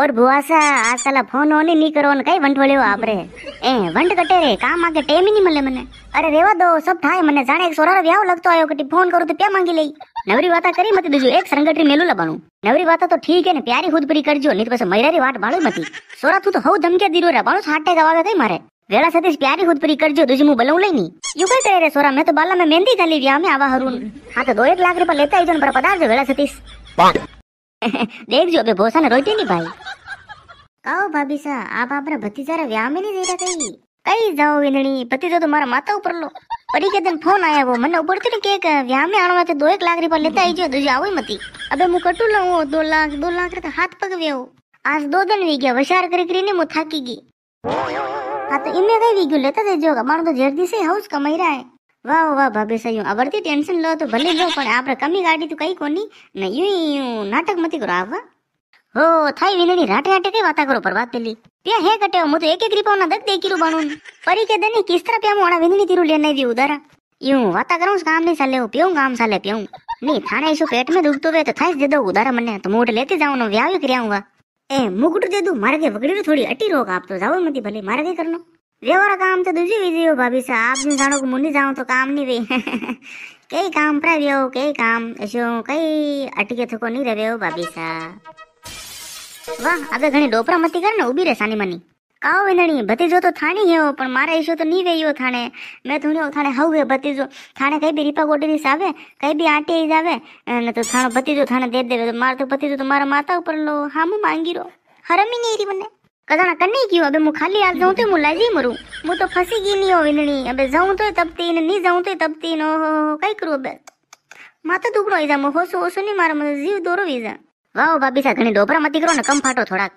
और बुआ सा आज साला फोन ऑन नहीं करो कई वंट वाले आप रे ए वंट कटे रे काम आके टेम ही नहीं मिले मने अरे रेवा दो सब थाय मने जाने एक सोरा व्याव लगतो आयो कटी फोन करू तो क्या मांगी लई नवरी वाता करी मत दीजो एक संगठरी मेलू लबाणू नवरी वाता तो ठीक है ने प्यारी खुद परी करजो नहीं तो बस मैरा री वाट बाळो मती सोरा तू तो हऊ धमके दीरो रे बाळो हाटे गवागा कई मारे वेला सतीश प्यारी खुद परी करजो दूजी मु बलऊ लई यू कई करे रे सोरा मैं तो बाला में मेहंदी कर ली व्याव आवा हरून हां तो 2 लाख रुपया लेते आई जोन पर पधार जो वेला सतीश દેખજો બે ભોસાને રોઈતે ની ભાઈ કાઓ ભાભી સા આપ આપણા ભતીજારા વ્યામે ની જઈ રહ્યા કઈ કઈ જાઓ વિંદણી ભતીજો તો મારા માતા ઉપર લો પડી કે તને ફોન આયા વો મને ઉપરથી ને કે વ્યામે આણવા તે 2 લાખ રૂપિયા લેતા આવી જો દુજી આવું મતી અબે હું કટુ લઉં 2 લાખ 2 લાખ રે હાથ પગ વેવ આજ દો દિન વી ગયા વશાર કરી કરીને હું થાકી ગઈ હા તો ઇમે કઈ વી ગયું લેતા દેજો મારું તો જેર દિવસે હાઉસ કમાઈ રહ્યા વાહ વાહ ભાભી સયું આવડતી ટેન્શન લો તો ભલે લો પણ આપણે કમી ગાડી તું કઈ કોની ને યુ યુ નાટક મતી કરો આવવા હો થાય વિનરી રાટે રાટે કઈ વાતા કરો પર વાત પેલી ત્યાં હે કટે હું તો એક એક રીપાઉના દગ દે કિલો બાણું પરી કે દની કિસ તરફ આમ ઓણા વિનરી તીરું લેને આવી ઉદારા यूं वाता करूं काम नहीं साले पीऊं काम साले पीऊं नहीं थाने इशू पेट में दुखतो हुए तो थाई दे दो उधारा मन्ने तो मूड लेते जाऊं ना व्याह भी कर आऊंगा ए मुकुट दे दू मारे के वगड़ी थोड़ी अटी रोक आप तो जाओ मती भले मारे के करनो જેવર કામ તો દૂજી વિધિઓ ભાભી સા આપને જાણો કે મુની જાઉં તો કામ નહીં વે કઈ કામ પ્રાવ્યો કઈ કામ શું કઈ અટકે થકો નહીં રહ્યો ભાભી સા વાહ આગળ ઘણી ડોપરા મતી કરે ને ઊભી રહે સાની મની કાઓ વિંદણી ભતીજો તો થાણી ગયો પણ મારા ઈશો તો નહીં ગયો થાણે મેં તું થાણે હવ ગયો ભતીજો થાણે કઈ બી રીપા ગોટી દીસ આવે કઈ બી આંટી ઈજ આવે ને તો થાણો ભતીજો થાણે દે દેવે તો મારો તો ભતીજો તો મારા માતા ઉપર લો હામું માંગી રહ્યો હરમી નહીં રહી મને કદાણા કને ગયો હવે હું ખાલી હાલ જાઉં તો હું લાજી મરું હું તો ફસી ગઈ ની વિંદણી હવે જાઉં તો તપતી ને નહીં જાઉં તો તપતી ને ઓહો કઈ કરું હવે માથો દુખડો આવી જામ હોસો હોસો નહીં મારા મને જીવ દોરો વી જા વાવ ભાભી સા ઘણી ડોબરા મતી કરો ને કમ ફાટો થોડાક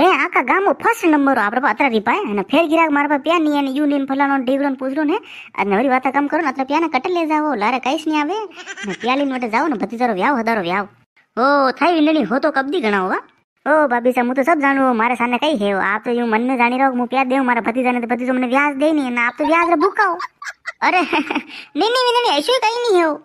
હે આખા ગામો ફર્સ્ટ નંબર આપડે પા અત્રા રીપાય અને ફેર ગિરાક મારા પા પ્યા ની અને યુનિયન ફલાણો ઢીગડો ને પૂછડો ને અને નવરી વાતા કામ કરો ને અત્યારે પ્યાને કટર લે જાવો લારે કઈશ નહીં આવે ને પ્યાલીન વટે જાવ ને બધી તારો વ્યાવ હદારો વ્યાવ ઓ થાય વિંદણી હો તો કબદી ગણાવો વા ઓ ભાભી સાહેબ હું તો સબ જાણું મારે સાને કઈ છે આપ તો હું મનને જાણી રહ્યો હું પ્યાજ દેવું મારા ભતીજાને તો ભતીજો મને વ્યાજ દે નહીં અને આપ તો વ્યાજ ભૂકાવો અરે નહીં નહીં નહીં એશું કઈ નહીં હેવું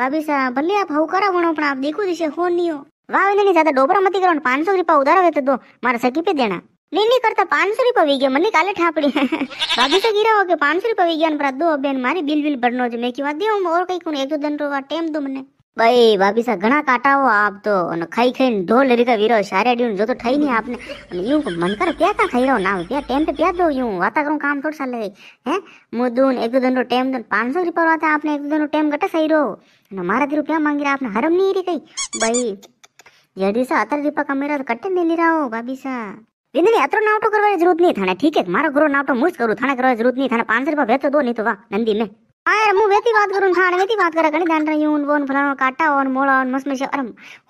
ભાભી સાહેબ ભલે આપ હવું કરો પણ પણ આપ દેખું જશે હો નહીં વાહ નહીં સાથે ડોબરા મતી કરો પાંચસો રૂપિયા ઉધારો હોય તો દો મારા સગી પે દેણા નહીં નહીં કરતા પાંચસો રૂપિયા વી ગયા મને કાલે ઠાપડી ભાભી સાહેબ ગીરા કે પાંચસો રૂપિયા વી ગયા ને દો બેન મારી બિલ બિલ ભરનો છે મેં કીવા દેવું ઓર કઈ કોને એક દો દંડો ટેમ દો મને ભાઈ ભાભી સા ઘણા કાંટાઓ આપતો અને ખાઈ ખાઈને ઢોલ રીકા વીરો સારે ડ્યું જો તો થઈ નહીં આપને અને યું મન કરે પ્યા કા ખાઈ રહ્યો ના પ્યા ટેમ પે પ્યા દો યું વાતા કરું કામ થોડ સાલે હે મુદુન એક દન નો ટેમ દન 500 રૂપિયા વાતા આપને એક દન નો ટેમ ઘટા સહી રહ્યો અને મારા દીરું પ્યા માંગી રહ્યા આપને હરમ નહીં રી કઈ ભાઈ જડી સા અતર દીપા કમેરા કટે ને લી રહ્યો ભાભી સા વિંદની અતરો નાવટો કરવાની જરૂર નહીં થાણે ઠીક હે મારો ઘરો નાવટો મુજ કરું થાણે કરવાની જરૂર નહીં થાણે 500 રૂપિયા વેચો દો નહીં તો વાહ નંદી મેં હા યાર હું વેતી વાત કરું હા વેતી વાત કરે ઘણી દાંડા યું બોન ફલાણો કાટા ઓન મોળો ઓન મસ્ત મસ્ત અરે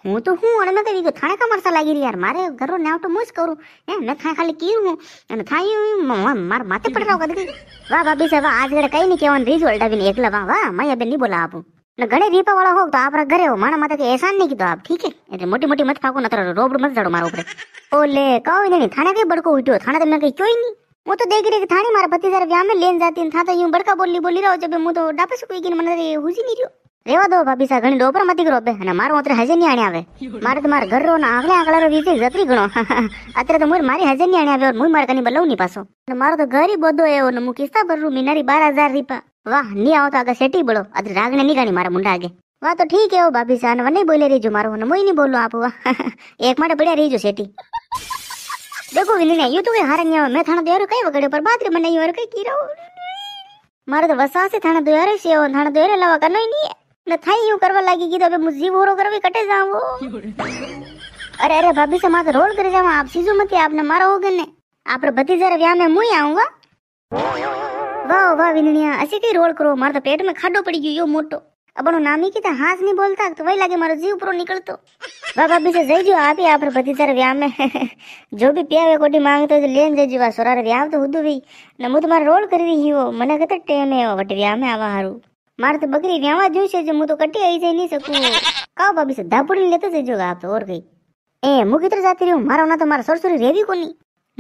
હું તો હું અને મેં કહી કે થાણે કા મરસા લાગી રહી યાર મારે ઘરો નાવ તો મુજ કરું હે મેં થાય ખાલી કીરું હું અને થાય માર માથે પડ રહ્યો કદી વાહ ભાભી સાહેબ આજ ઘડે કઈ નહીં કહેવાનું રીઝ અડાવીને એકલા વાહ વાહ માયા બેન નહીં બોલા આપું ને ઘણી રીપા વાળા હોવ તો આપણા ઘરે હો મારા માથે એહસાન નહીં કીધો આપ ઠીક છે એટલે મોટી મોટી મત ફાકો નતર રોબડ મત જાડો મારા ઉપર ઓલે કહો નહીં થાણે કઈ બડકો ઉઠ્યો થાણે તમને કઈ કયો નહીં હું તો દેખ રહી થાણી મારા ભતીજાર વ્યા મે લેન જાતી ને થાતો યું બડકા બોલી બોલી રહ્યો છે બે હું તો ડાપે સુકવી ગઈ મને હુજી ની રહ્યો રેવા દો ભાભી સા ઘણી ડોપર માંથી કરો બે અને મારું અત્યારે હજે ની આણી આવે મારે તો માર ઘર રો ના આગળ આગળ રો વીસે જતરી ગણો અત્યારે તો મુર મારી હજે ની આણી આવે મુર માર કની બલવ ની પાછો અને મારો તો ગરીબ બધો એવો ને હું કિસ્તા ભરું મિનારી 12000 રીપા વાહ ની આવો તો આગળ સેટી બળો અત્યારે રાગને ની ગાણી મારા મુંડા આગે વાહ તો ઠીક એવો ભાભી સાન મને બોલે રહીજો મારો ને મોય નહીં બોલું આપું એક માટે પડ્યા રહીજો શેટી देखो ने यू तो के हारन हारन्या मैं थाना देवरो कई वगड़े पर बात रे मने और कई की रहो मारे तो वसा से थाना देवरो से और थाना देवरो अलावा करनो ही नहीं है न थाई यूं करवा लागी की तो अबे जीव होरो करवे कटे जाऊं वो अरे अरे भाभी से मात रोल कर जावा आप सीजो मत आपने मारो होगे ने आपरे भतीजा रे व्याह में मुई आऊंगा वाह वाह विनुनिया ऐसे कई रोल करो मारे तो पेट में खाडो पड़ी गयो यो मोटो આપણું નામી કીધા હાથ નહીં બોલતા તો વહી લાગે મારો જીવ પૂરો નીકળતો બા ભાભી છે જઈજો આપી આપણે બધી તારે વ્યામે જો બી પ્યાવે કોટી માંગતો તો લેન જઈજો આ સોરારે વ્યાવ તો હુદું વી ને હું તો મારે રોલ કરવી હીવો મને કહેતો ટેમે વટ વ્યામે આવા હારું મારે તો બકરી વ્યાવા જોઈશે જે હું તો કટી આવી જઈ નહીં શકું કાવ ભાભી છે ધાપડી લેતો જઈજો આપ તો ઓર ગઈ એ હું કિતરે જાતી રહ્યું મારો ના તો મારા સોરસોરી રેવી કોની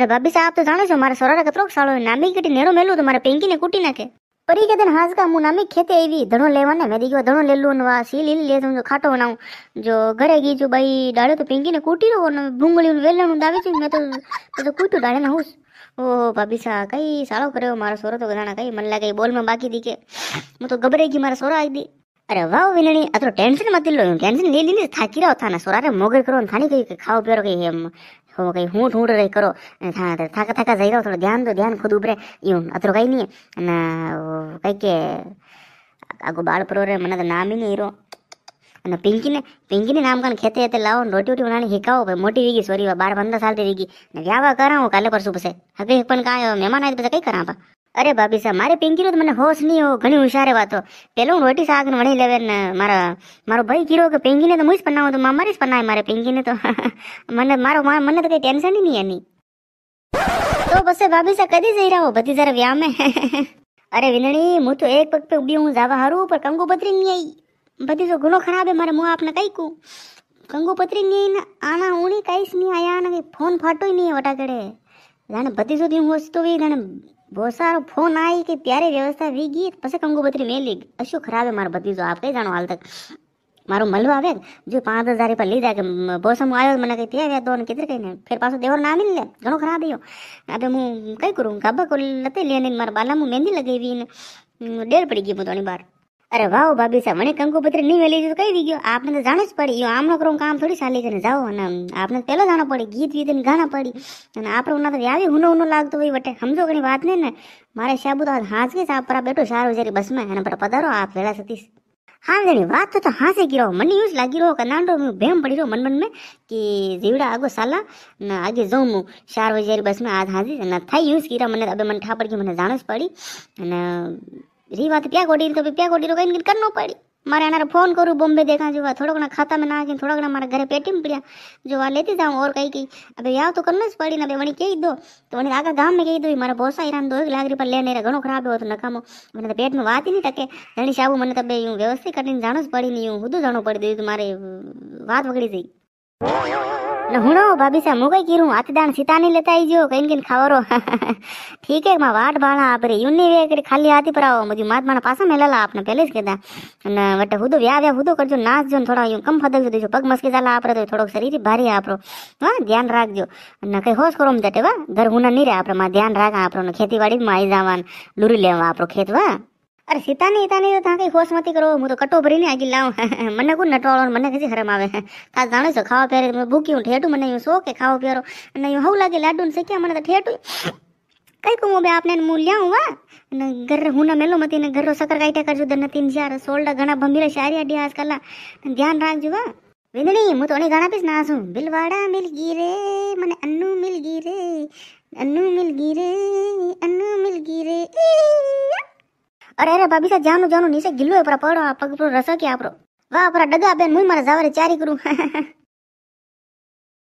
ને ભાભી સાહેબ તો જાણો છો મારા સોરારે કતરો સાળો નામી કટી નેરો મેલું તો મારા પેંકીને કૂટી નાખે પરી કે તને હાજકા હું નામી ખેતે આવી ધણો લેવાને મેં દીગો ધણો લેલું વા સી લીલી લે તું ખાટો બનાવું જો ઘરે ગઈ જો ભાઈ ડાળે તો પીંગીને કૂટી રહ્યો ને ભૂંગળીનું વેલણું દાવી છું મેં તો મેં તો કૂટ્યું ડાળે ને હું ઓહો ભાભી સા કઈ સારો કર્યો મારો સોરો તો ગણાણા કઈ મને લાગે બોલમાં બાકી દી કે હું તો ગભરાઈ ગઈ મારા સોરા આવી દી અરે વાવ વિલણી આ તો ટેન્શન માંથી લો ટેન્શન લઈ લઈને થાકી રહ્યો થાના સોરારે મોગર કરો થાની કઈ ખાવ પહેરો કઈ એમ તો કંઈ હું ઢૂંઢ રહી કરો થાકા થાકા જઈ રહો થોડું ધ્યાન દો ધ્યાન ખુદ ઉભરે એવું અત્રો કંઈ નહીં અને કંઈ કે આખો બાળ પરો રે મને તો નામ નહીં હીરો અને પિંકીને પિંકીને નામ કાન ખેતે ખેતે લાવો ને રોટી ઉટી બનાવી શીખાવો ભાઈ મોટી વીગી સોરી બાર પંદર સાલથી વીગી ને વ્યાવા કરાવું કાલે પરસું પછી હવે પણ કાંઈ મહેમાન આવી પછી કંઈ કરાવા અરે ભાભી સાહેબ મારે પિંકી તો મને હોશ નહીં હો ઘણી હોશિયારે વાતો પેલો હું રોટી શાક વણી લેવે ને મારા મારો ભાઈ કીધો કે પિંકીને તો હું જ બનાવું તો મારી જ બનાવે મારે પિંકીને તો મને મારો મને તો કંઈ ટેન્શન નહીં એની તો બસ ભાભી સાહેબ કદી જઈ રહો બધી જરા વ્યામે અરે વિનણી હું તો એક પગ પે ઉભી હું જાવા હારું પણ કંગુ પતરી નહીં આવી બધી તો ઘણો ખરાબ હે મારે હું આપને કઈ કહું કંગુ પતરી નહીં ને આના ઉણી કઈશ નહીં આયા ને ફોન ફાટોય નહીં વટાકડે જાણે બધી સુધી હું હસતો હોય જાણે ભોસારો ફોન આવી કે ત્યારે વ્યવસ્થા વી ગઈ પછી કંગુબત્રી મેલી શું ખરાબ હે મારો ભતીજો આપ કઈ જાણો હાલ તક મારો મળવા આવે જો પાંચ હજાર રૂપિયા લીધા કે ભોસામાં આવ્યો મને કઈ ત્યાં તો કીધે કહીને ફેર પાછો દેવર ના આવી લે ઘણો ખરાબ આવ્યો આપણે હું કઈ કરું ગાબા કોઈ લતે લઈને મારા બાલામાં મહેંદી લગાવી ને ડેર પડી ગઈ હું તોની બહાર અરે વાવ ભાભી સાહેબ મને કંકુપત્રી નહીં વહેલી તો કહી દીધું આપણે તો જાણું જ પડી આમ ન કરું કામ થોડી ચાલી કરીને જાઓ અને આપણે પહેલો જાણો પડી ગીત વીત ને ગાના પડી અને આપણે ઉના તો વ્યાવી હુનો હુનો લાગતો હોય વટે સમજો ઘણી વાત નહીં ને મારે સાબુ તો હાજકી સાહેબ પર બેઠો સારું જરી બસમાં એના પર પધારો આપ વેળા સતીશ हाँ जनी बात तो हाँ से गिरो मन यूज लागी रहो कनांडो में भेम पड़ी रहो मन मन में कि जीवड़ा आगो साला ना आगे जाऊँ मु चार बजे बस में आज हाजिर ना था यूज कीरा मन अबे मन ठा पड़ गई मैंने जानुस पड़ी ना રીવા પ્યા કોટી તો પ્યા કોટી કઈ કંઈ કરવું પડી મારે આના ફોન કરું બોમ્બે દેખા જોવા થોડોકના ખાતામાં નાખીને થોડોકના મારા ઘરે પેટીમ પડ્યા જોવા લેતી જાઉં ઓર કઈ કઈ હવે યાવ તો કરને જ પડી ને હવે વણી કહી દો તો વણી આગળ ગામ મેં કહી દો મારા બોસા ઈરાન દો એક લાગરી પર લેને ઘણો ખરાબ હતો નકામો મને તો પેટમાં વાત નહીં ટકે ધણી સાબુ મને તો બે હું વ્યવસ્થિત કરીને જાણું જ પડી નહીં હું બધું જાણું પડી દીધું મારે વાત વગડી ગઈ ಲಹುಣೋ ಬಾಬಿಸ ಮುಗೈ ಕಿರು ಅತಿದಾನ ಸಿತಾನಿ ಲೆತಾ ಇಜ್ಯೋ ಕೈನ್ ಕಿನ್ ಖಾವರೋ ठीक है मां वाट बाणा आपरे यूनी वे करे खाली हाथी पर आओ मुझे मात माना पासा मेलाला आपने पहले से कहता न वट हुदो व्या व्या हुदो करजो नाच जोन थोड़ा यूं कम फदक जो देजो पग मस्के जाला आपरे तो थोड़ो शरीर भारी आपरो हां ध्यान राखजो न कई होश करो म जटे वा घर हुना नी रे आपरे मां ध्यान राख आपरो खेती वाड़ी में आई जावान लूरी लेवा आपरो खेत वा અરે સીતાની ઈતાની તો ત્યાં કંઈ ખોશ નથી કરો હું તો કટો ભરીને આગી લાવું મને કોણ નટવાળો મને કશી હરમ આવે આ જાણો છો ખાવા પહેરે મેં ભૂક્યું ઠેઠું મને એવું શોખ કે ખાવો પહેરો અને એવું હવું લાગે લાડુ ને શીખ્યા મને તો ઠેઠું કઈ કહું બે આપને હું લ્યાવું વા અને ઘર હું મેલો મતી ને ઘરો સકર કાઢ્યા કરજો દર તીન ચાર સોલ્ડા ઘણા ભંભીરા શારી અઢી આજ કલા ધ્યાન રાખજો વા વિંદણી હું તો અને ગાણા પીસ ના છું બિલવાડા મિલ ગી રે મને અન્નુ મિલ ગી રે અન્નુ મિલ ગી રે અન્નુ મિલ ગી રે અરે અરે ભાભી સાહેબ જાનું જાનું નીચે ગિલ્લો આપણા પડો પગ રસકી આપણો વાહ આપણા ડગા બેન મુઈ મારા જાવરે ચારી કરું